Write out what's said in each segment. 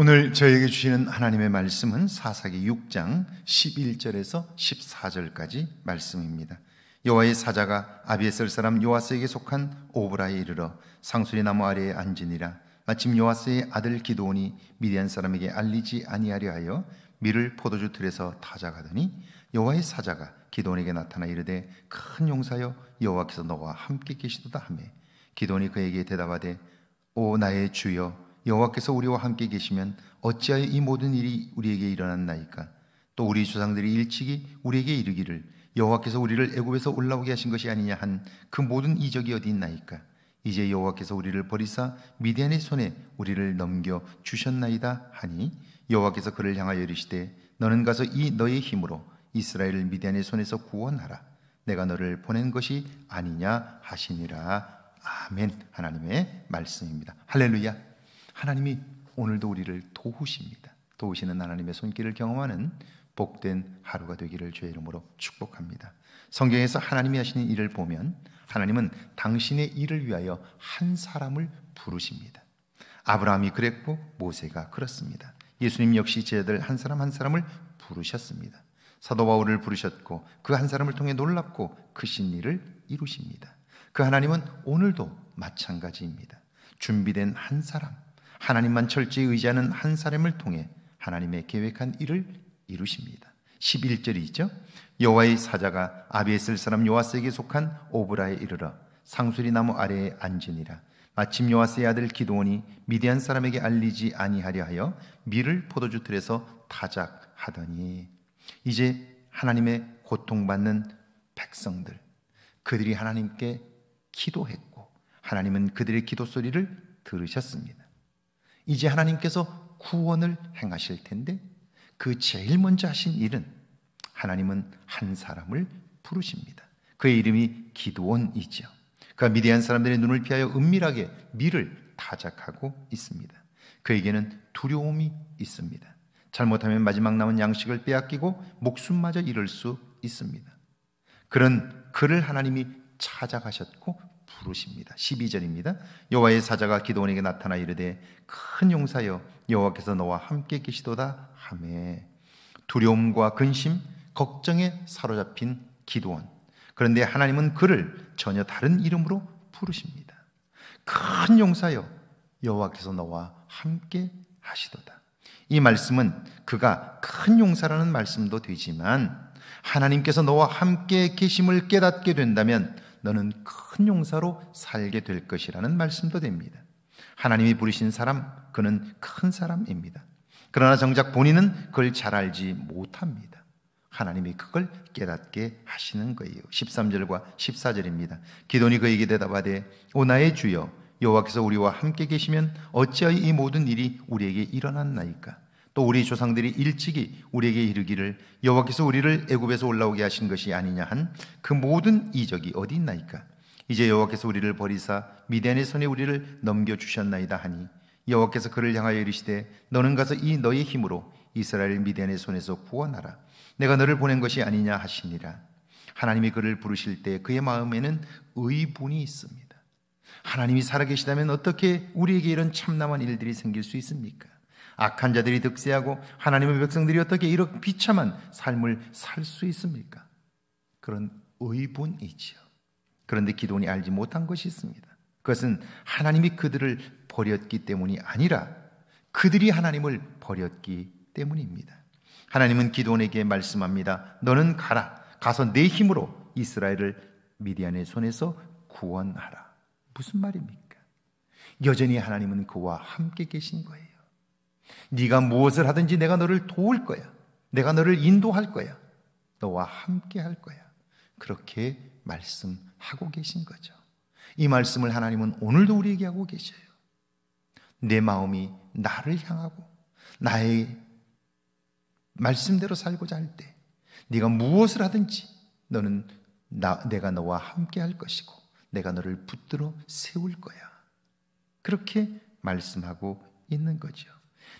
오늘 저에게 주시는 하나님의 말씀은 사사기 6장 11절에서 14절까지 말씀입니다. 여호와의 사자가 아비에셀 사람 요아스에게 속한 오브라에 이르러 상수리 나무 아래에 앉으니라 마침 요아스의 아들 기도온이 미디안 사람에게 알리지 아니하려 하여 밀을 포도주 틀에서 타자가더니 여호와의 사자가 기도온에게 나타나 이르되 큰 용사여 여호와께서 너와 함께 계시도다 하매 기도온이 그에게 대답하되 오 나의 주여 여호와께서 우리와 함께 계시면 어찌하여 이 모든 일이 우리에게 일어났나이까? 또 우리 조상들이 일찍이 우리에게 이르기를 여호와께서 우리를 애굽에서 올라오게 하신 것이 아니냐 한 그 모든 이적이 어디 있나이까? 이제 여호와께서 우리를 버리사 미디안의 손에 우리를 넘겨 주셨나이다 하니 여호와께서 그를 향하여 이르시되 너는 가서 이 너의 힘으로 이스라엘을 미디안의 손에서 구원하라 내가 너를 보낸 것이 아니냐 하시니라 아멘 하나님의 말씀입니다 할렐루야 하나님이 오늘도 우리를 도우십니다. 도우시는 하나님의 손길을 경험하는 복된 하루가 되기를 주의 이름으로 축복합니다. 성경에서 하나님이 하시는 일을 보면 하나님은 당신의 일을 위하여 한 사람을 부르십니다. 아브라함이 그랬고 모세가 그렇습니다. 예수님 역시 제자들 한 사람 한 사람을 부르셨습니다. 사도 바울을 부르셨고 그 한 사람을 통해 놀랍고 크신 일을 이루십니다. 그 하나님은 오늘도 마찬가지입니다. 준비된 한 사람 하나님만 철저히 의지하는 한 사람을 통해 하나님의 계획한 일을 이루십니다. 11절이 죠 여호와의 사자가 아비에셀 사람 요아스에게 속한 오브라에 이르러 상수리 나무 아래에 앉으니라. 마침 요아스의 아들 기도원이 미디안 사람에게 알리지 아니하려 하여 밀을 포도주 틀에서 타작하더니 이제 하나님의 고통받는 백성들 그들이 하나님께 기도했고 하나님은 그들의 기도 소리를 들으셨습니다. 이제 하나님께서 구원을 행하실 텐데 그 제일 먼저 하신 일은 하나님은 한 사람을 부르십니다. 그의 이름이 기도원이지 그가 미대한 사람들의 눈을 피하여 은밀하게 미를 타작하고 있습니다. 그에게는 두려움이 있습니다. 잘못하면 마지막 남은 양식을 빼앗기고 목숨마저 잃을 수 있습니다. 그런 그를 하나님이 찾아가셨고 부르십니다. 12절입니다. 여호와의 사자가 기도원에게 나타나 이르되 큰 용사여 여호와께서 너와 함께 계시도다 하매 두려움과 근심, 걱정에 사로잡힌 기도원. 그런데 하나님은 그를 전혀 다른 이름으로 부르십니다. 큰 용사여 여호와께서 너와 함께 하시도다. 이 말씀은 그가 큰 용사라는 말씀도 되지만 하나님께서 너와 함께 계심을 깨닫게 된다면 너는 큰 용사로 살게 될 것이라는 말씀도 됩니다. 하나님이 부르신 사람, 그는 큰 사람입니다. 그러나 정작 본인은 그걸 잘 알지 못합니다. 하나님이 그걸 깨닫게 하시는 거예요. 13절과 14절입니다. 기돈이 그에게 대답하되 오 나의 주여 여호와께서 우리와 함께 계시면 어찌하여 이 모든 일이 우리에게 일어났나이까 또 우리 조상들이 일찍이 우리에게 이르기를 여호와께서 우리를 애굽에서 올라오게 하신 것이 아니냐 한 그 모든 이적이 어디 있나이까 이제 여호와께서 우리를 버리사 미디안의 손에 우리를 넘겨 주셨나이다 하니 여호와께서 그를 향하여 이르시되 너는 가서 이 너의 힘으로 이스라엘 미디안의 손에서 구원하라 내가 너를 보낸 것이 아니냐 하시니라 하나님이 그를 부르실 때 그의 마음에는 의분이 있습니다 하나님이 살아계시다면 어떻게 우리에게 이런 참남한 일들이 생길 수 있습니까? 악한 자들이 득세하고 하나님의 백성들이 어떻게 이렇게 비참한 삶을 살 수 있습니까? 그런 의분이지요. 그런데 기도원이 알지 못한 것이 있습니다. 그것은 하나님이 그들을 버렸기 때문이 아니라 그들이 하나님을 버렸기 때문입니다. 하나님은 기도원에게 말씀합니다. 너는 가라. 가서 내 힘으로 이스라엘을 미디안의 손에서 구원하라. 무슨 말입니까? 여전히 하나님은 그와 함께 계신 거예요. 네가 무엇을 하든지 내가 너를 도울 거야. 내가 너를 인도할 거야. 너와 함께 할 거야. 그렇게 말씀하고 계신 거죠. 이 말씀을 하나님은 오늘도 우리에게 하고 계셔요. 내 마음이 나를 향하고 나의 말씀대로 살고자 할 때, 네가 무엇을 하든지 너는 나, 내가 너와 함께 할 것이고, 내가 너를 붙들어 세울 거야. 그렇게 말씀하고 있는 거죠.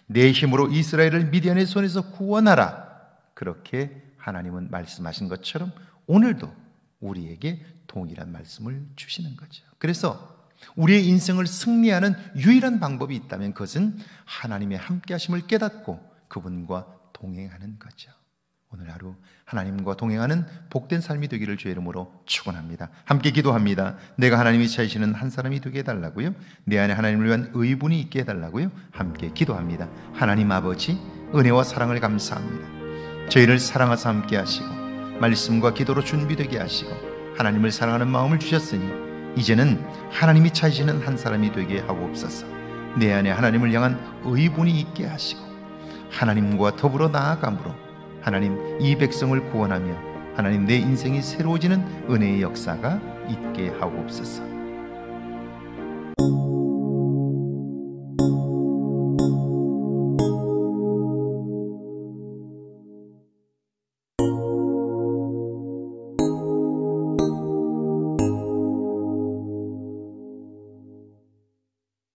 내 힘으로 이스라엘을 미디안의 손에서 구원하라. 그렇게 하나님은 말씀하신 것처럼 오늘도 우리에게 동일한 말씀을 주시는 거죠. 그래서 우리의 인생을 승리하는 유일한 방법이 있다면 그것은 하나님의 함께하심을 깨닫고 그분과 동행하는 거죠. 오늘 하루 하나님과 동행하는 복된 삶이 되기를 주의 이름으로 축원합니다. 함께 기도합니다. 내가 하나님이 차이시는 한 사람이 되게 해달라고요. 내 안에 하나님을 위한 의분이 있게 해달라고요. 함께 기도합니다. 하나님 아버지 은혜와 사랑을 감사합니다. 저희를 사랑하사 함께 하시고 말씀과 기도로 준비되게 하시고 하나님을 사랑하는 마음을 주셨으니 이제는 하나님이 차이시는 한 사람이 되게 하옵소서내 안에 하나님을 향한 의분이 있게 하시고 하나님과 더불어 나아감으로 하나님 이 백성을 구원하며 하나님 내 인생이 새로워지는 은혜의 역사가 있게 하옵소서.